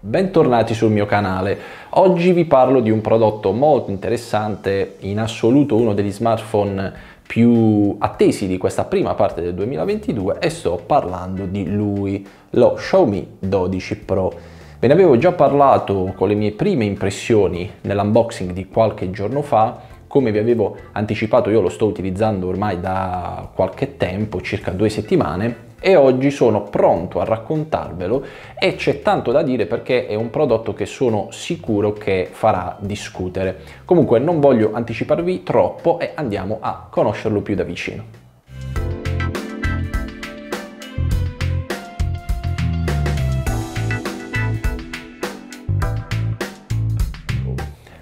Bentornati sul mio canale. Oggi vi parlo di un prodotto molto interessante, in assoluto uno degli smartphone più attesi di questa prima parte del 2022 e sto parlando di lui, lo Xiaomi 12 Pro. Ve ne avevo già parlato con le mie prime impressioni nell'unboxing di qualche giorno fa, come vi avevo anticipato io lo sto utilizzando ormai da qualche tempo, circa due settimane, e oggi sono pronto a raccontarvelo e c'è tanto da dire perché è un prodotto che sono sicuro che farà discutere. Comunque non voglio anticiparvi troppo e andiamo a conoscerlo più da vicino.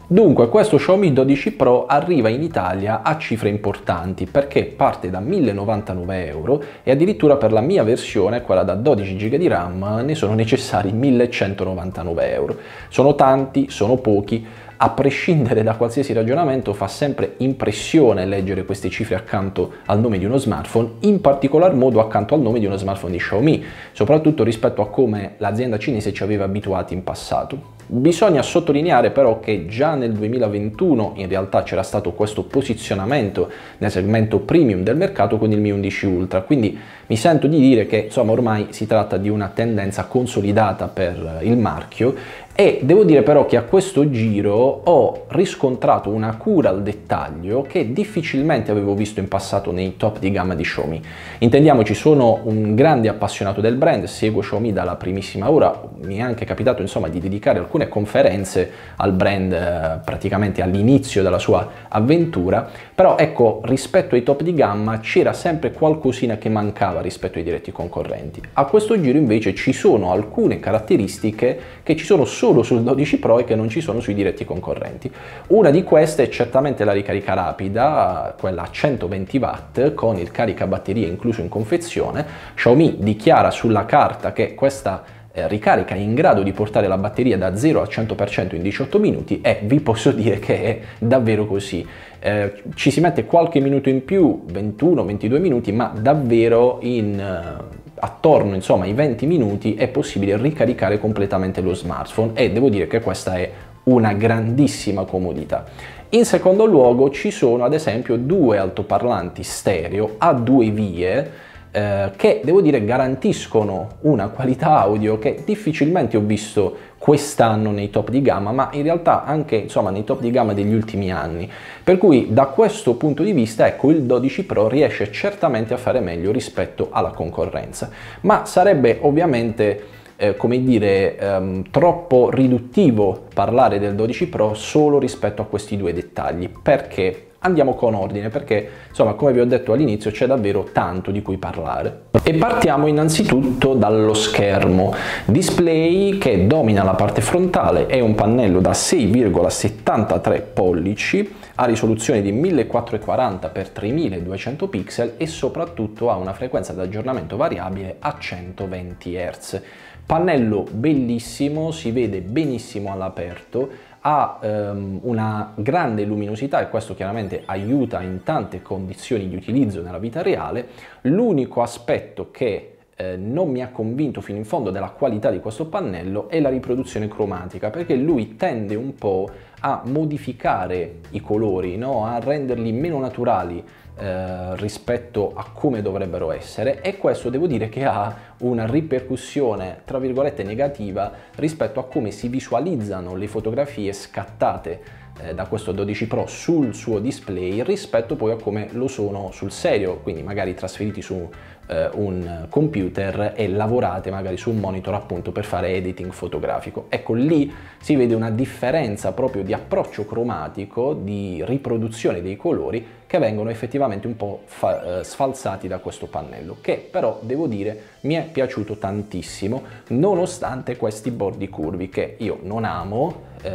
Dunque questo Xiaomi 12 Pro arriva in Italia a cifre importanti perché parte da 1099 euro e addirittura per la mia versione, quella da 12 GB di RAM, ne sono necessari 1199 euro. Sono tanti, sono pochi, a prescindere da qualsiasi ragionamento fa sempre impressione leggere queste cifre accanto al nome di uno smartphone, in particolar modo accanto al nome di uno smartphone di Xiaomi, soprattutto rispetto a come l'azienda cinese ci aveva abituati in passato. Bisogna sottolineare però che già nel 2021 in realtà c'era stato questo posizionamento nel segmento premium del mercato con il Mi 11 Ultra, quindi mi sento di dire che insomma ormai si tratta di una tendenza consolidata per eh, il marchio e devo dire però che a questo giro ho riscontrato una cura al dettaglio che difficilmente avevo visto in passato nei top di gamma di Xiaomi. Intendiamoci, sono un grande appassionato del brand, seguo Xiaomi dalla primissima ora, mi è anche capitato insomma di dedicare alcune conferenze al brand eh, praticamente all'inizio della sua avventura, però ecco rispetto ai top di gamma c'era sempre qualcosina che mancava cambiava rispetto ai diretti concorrenti. A questo giro invece ci sono alcune caratteristiche che ci sono solo sul 12 Pro e che non ci sono sui diretti concorrenti. Una di queste è certamente la ricarica rapida, quella a 120 watt con il caricabatterie incluso in confezione. Xiaomi dichiara sulla carta che questa eh, ricarica in grado di portare la batteria da 0 al 100% in 18 minuti e vi posso dire che è davvero così. Eh, ci si mette qualche minuto in più, 21-22 minuti, ma davvero in, eh, attorno insomma, ai 20 minuti è possibile ricaricare completamente lo smartphone e devo dire che questa è una grandissima comodità. In secondo luogo ci sono ad esempio due altoparlanti stereo a due vie eh, che devo dire garantiscono una qualità audio che difficilmente ho visto quest'anno nei top di gamma, ma in realtà anche insomma, nei top di gamma degli ultimi anni. Per cui da questo punto di vista ecco il 12 Pro riesce certamente a fare meglio rispetto alla concorrenza, ma sarebbe ovviamente eh, come dire ehm, troppo riduttivo parlare del 12 Pro solo rispetto a questi due dettagli. Perché? Andiamo con ordine perché, insomma, come vi ho detto all'inizio, c'è davvero tanto di cui parlare. E partiamo innanzitutto dallo schermo. Display che domina la parte frontale, è un pannello da 6,73 pollici, ha risoluzione di 1440x3200 pixel e soprattutto ha una frequenza di aggiornamento variabile a 120 Hz. Pannello bellissimo, si vede benissimo all'aperto aperto, ha ehm, una grande luminosità e questo chiaramente aiuta in tante condizioni di utilizzo nella vita reale. L'unico aspetto che eh, non mi ha convinto fino in fondo della qualità di questo pannello è la riproduzione cromatica, perché lui tende un po' a modificare i colori, no? a renderli meno naturali eh, rispetto a come dovrebbero essere e questo devo dire che ha una ripercussione tra virgolette negativa rispetto a come si visualizzano le fotografie scattate eh, da questo 12 Pro sul suo display rispetto poi a come lo sono sul serio, quindi magari trasferiti su eh, un computer e lavorate magari su un monitor appunto per fare editing fotografico. Ecco lì si vede una differenza proprio di approccio cromatico, di riproduzione dei colori che vengono effettivamente un po' eh, sfalsati da questo pannello, che però devo dire mi è piaciuto tantissimo, nonostante questi bordi curvi che io non amo, eh,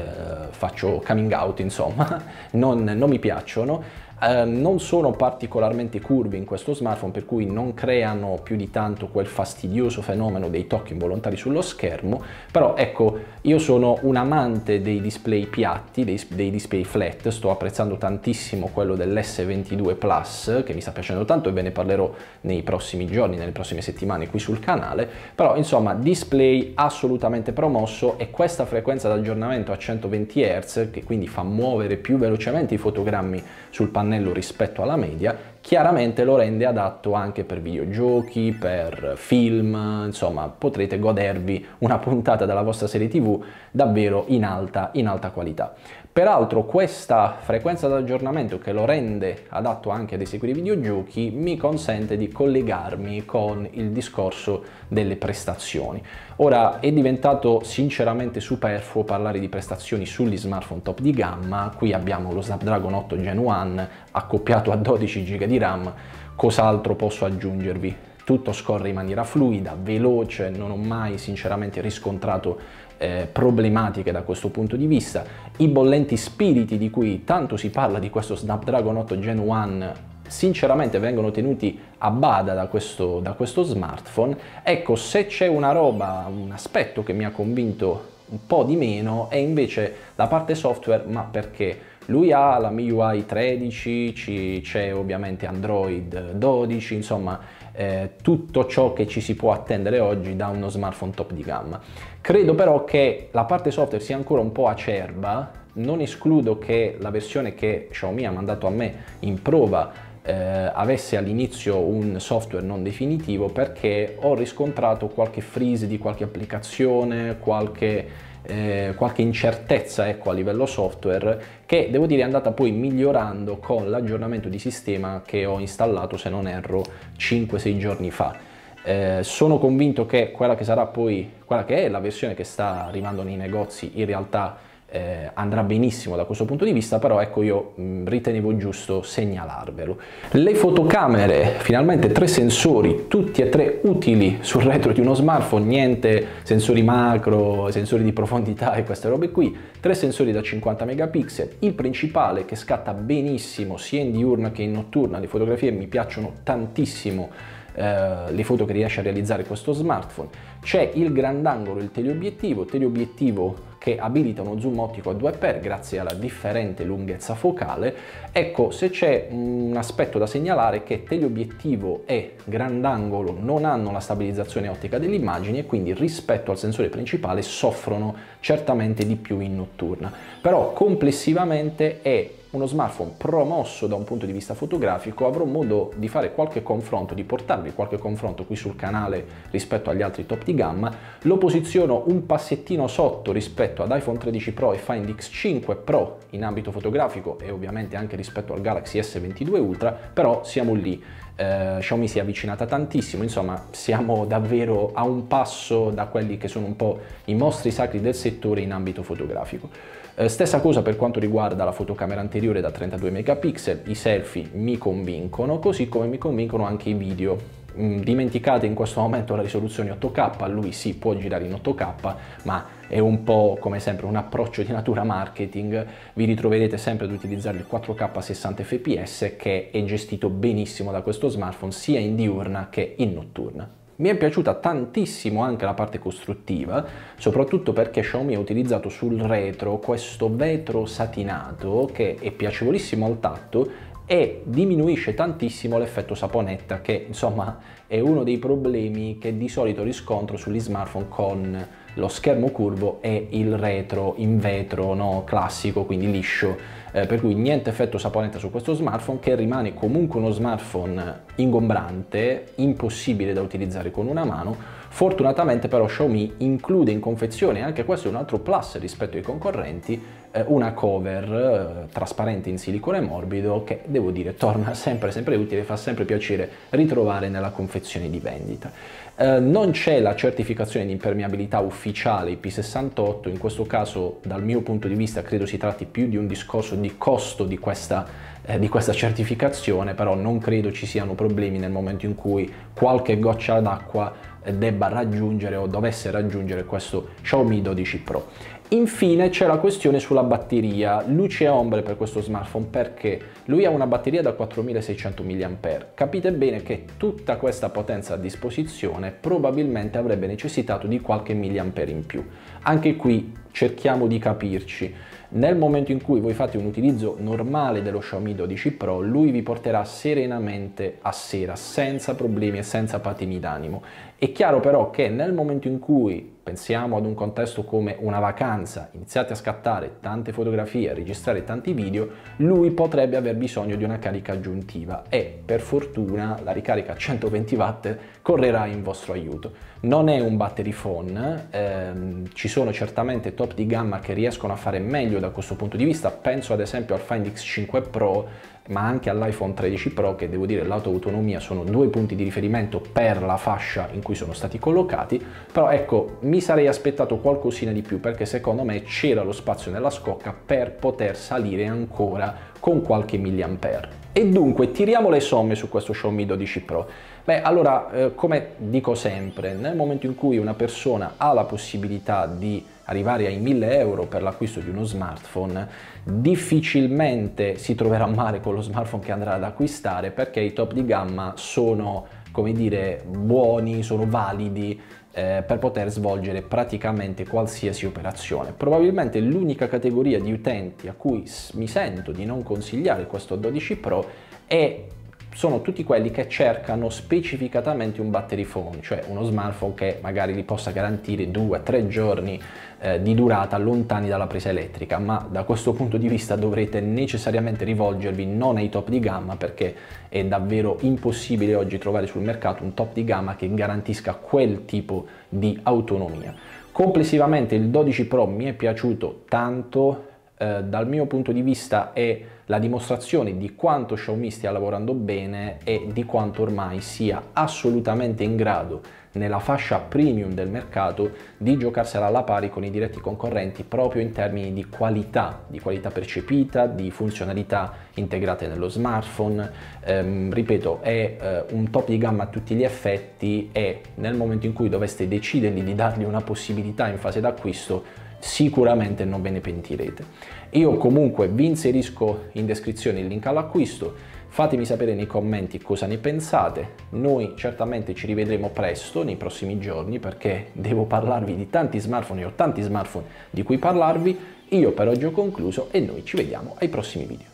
faccio coming out insomma, non, non mi piacciono, Ehm, non sono particolarmente curvi in questo smartphone per cui non creano più di tanto quel fastidioso fenomeno dei tocchi involontari sullo schermo, però ecco io sono un amante dei display piatti, dei, dei display flat, sto apprezzando tantissimo quello dell'S22 Plus che mi sta piacendo tanto e ve ne parlerò nei prossimi giorni, nelle prossime settimane qui sul canale, però insomma display assolutamente promosso e questa frequenza d'aggiornamento a 120 Hz che quindi fa muovere più velocemente i fotogrammi sul pannello pannello rispetto alla media, chiaramente lo rende adatto anche per videogiochi, per film, insomma potrete godervi una puntata della vostra serie tv davvero in alta, in alta qualità. Peraltro questa frequenza di aggiornamento che lo rende adatto anche ad eseguire videogiochi mi consente di collegarmi con il discorso delle prestazioni. Ora è diventato sinceramente superfluo parlare di prestazioni sugli smartphone top di gamma, qui abbiamo lo Snapdragon 8 Gen 1 accoppiato a 12 GB di RAM, cos'altro posso aggiungervi? tutto scorre in maniera fluida, veloce, non ho mai sinceramente riscontrato eh, problematiche da questo punto di vista. I bollenti spiriti di cui tanto si parla di questo Snapdragon 8 Gen 1 sinceramente vengono tenuti a bada da questo, da questo smartphone. Ecco, se c'è una roba, un aspetto che mi ha convinto un po' di meno è invece la parte software, ma perché? Lui ha la MIUI 13, c'è ovviamente Android 12, insomma eh, tutto ciò che ci si può attendere oggi da uno smartphone top di gamma. Credo però che la parte software sia ancora un po' acerba, non escludo che la versione che Xiaomi ha mandato a me in prova eh, avesse all'inizio un software non definitivo perché ho riscontrato qualche freeze di qualche applicazione, qualche eh, qualche incertezza ecco, a livello software che devo dire è andata poi migliorando con l'aggiornamento di sistema che ho installato se non erro 5-6 giorni fa. Eh, sono convinto che quella che sarà poi quella che è la versione che sta arrivando nei negozi in realtà eh, andrà benissimo da questo punto di vista, però ecco io mh, mm, ritenevo giusto segnalarvelo. Le fotocamere, finalmente tre sensori, tutti e tre utili sul retro di uno smartphone, niente sensori macro, sensori di profondità e queste robe qui, tre sensori da 50 megapixel, il principale che scatta benissimo sia in diurna che in notturna, le fotografie mi piacciono tantissimo eh, le foto che riesce a realizzare questo smartphone. C'è il grandangolo, il teleobiettivo, teleobiettivo che abilita uno zoom ottico a 2x grazie alla differente lunghezza focale. Ecco, se c'è un aspetto da segnalare è che teleobiettivo e grandangolo non hanno la stabilizzazione ottica dell'immagine e quindi rispetto al sensore principale soffrono certamente di più in notturna. Però complessivamente è uno smartphone promosso da un punto di vista fotografico, avrò modo di fare qualche confronto, di portarvi qualche confronto qui sul canale rispetto agli altri top di gamma, lo posiziono un passettino sotto rispetto ad iPhone 13 Pro e Find X5 Pro in ambito fotografico e ovviamente anche rispetto al Galaxy S22 Ultra, però siamo lì. Eh, Xiaomi si è avvicinata tantissimo, insomma siamo davvero a un passo da quelli che sono un po' i mostri sacri del settore in ambito fotografico. Eh, stessa cosa per quanto riguarda la fotocamera anteriore da 32 megapixel, i selfie mi convincono, così come mi convincono anche i video mm, dimenticate in questo momento la risoluzione 8K, lui si sì, può girare in 8K, ma è un po' come sempre un approccio di natura marketing, vi ritroverete sempre ad utilizzare il 4K 60 fps che è gestito benissimo da questo smartphone sia in diurna che in notturna. Mi è piaciuta tantissimo anche la parte costruttiva, soprattutto perché Xiaomi ha utilizzato sul retro questo vetro satinato che è piacevolissimo al tatto e diminuisce tantissimo l'effetto saponetta che insomma è uno dei problemi che di solito riscontro sugli smartphone con lo schermo curvo e il retro in vetro no, classico, quindi liscio, eh, per cui niente effetto saponetta su questo smartphone che rimane comunque uno smartphone ingombrante, impossibile da utilizzare con una mano. Fortunatamente però Xiaomi include in confezione, anche questo è un altro plus rispetto ai concorrenti, eh, una cover eh, trasparente in silicone morbido che devo dire torna sempre sempre utile, fa sempre piacere ritrovare nella confezione di vendita. Eh, non c'è la certificazione di impermeabilità ufficiale IP68, in questo caso dal mio punto di vista credo si tratti più di un discorso di costo di questa, eh, di questa certificazione, però non credo ci siano problemi nel momento in cui qualche goccia d'acqua debba raggiungere o dovesse raggiungere questo Xiaomi 12 Pro. Infine c'è la questione sulla batteria, luce e ombre per questo smartphone perché lui ha una batteria da 4600 mAh. Capite bene che tutta questa potenza a disposizione probabilmente avrebbe necessitato di qualche mAh in più. Anche qui cerchiamo di capirci. Nel momento in cui voi fate un utilizzo normale dello Xiaomi 12 Pro, lui vi porterà serenamente a sera, senza problemi e senza patini d'animo. È chiaro però che nel momento in cui pensiamo ad un contesto come una vacanza, iniziate a scattare tante fotografie, a registrare tanti video, lui potrebbe aver bisogno di una carica aggiuntiva e per fortuna la ricarica a 120 watt correrà in vostro aiuto. Non è un battery phone, ehm, ci sono certamente top di gamma che riescono a fare meglio da questo punto di vista, penso ad esempio al Find X5 Pro ma anche all'iPhone 13 Pro che devo dire l'autoautonomia sono due punti di riferimento per la fascia in cui sono stati collocati, però ecco mi sarei aspettato qualcosina di più perché secondo me c'era lo spazio nella scocca per poter salire ancora con qualche milliampere. E dunque tiriamo le somme su questo Xiaomi 12 Pro. Beh, allora, eh, come dico sempre, nel momento in cui una persona ha la possibilità di arrivare ai 1000 euro per l'acquisto di uno smartphone, difficilmente si troverà male con lo smartphone che andrà ad acquistare perché i top di gamma sono, come dire, buoni, sono validi eh, per poter svolgere praticamente qualsiasi operazione. Probabilmente l'unica categoria di utenti a cui mi sento di non consigliare questo 12 Pro è sono tutti quelli che cercano specificatamente un battery phone, cioè uno smartphone che magari li possa garantire 2-3 giorni eh, di durata lontani dalla presa elettrica, ma da questo punto di vista dovrete necessariamente rivolgervi non ai top di gamma perché è davvero impossibile oggi trovare sul mercato un top di gamma che garantisca quel tipo di autonomia. Complessivamente il 12 Pro mi è piaciuto tanto, eh, dal mio punto di vista è la dimostrazione di quanto Xiaomi stia lavorando bene e di quanto ormai sia assolutamente in grado nella fascia premium del mercato di giocarsela alla pari con i diretti concorrenti proprio in termini di qualità, di qualità percepita, di funzionalità integrate nello smartphone. Ehm, ripeto, è eh, un top di gamma a tutti gli effetti e nel momento in cui doveste decidere di dargli una possibilità in fase d'acquisto sicuramente non ve ne pentirete. Io comunque vi inserisco in descrizione il link all'acquisto, fatemi sapere nei commenti cosa ne pensate, noi certamente ci rivedremo presto nei prossimi giorni perché devo parlarvi di tanti smartphone e ho tanti smartphone di cui parlarvi, io per oggi ho concluso e noi ci vediamo ai prossimi video.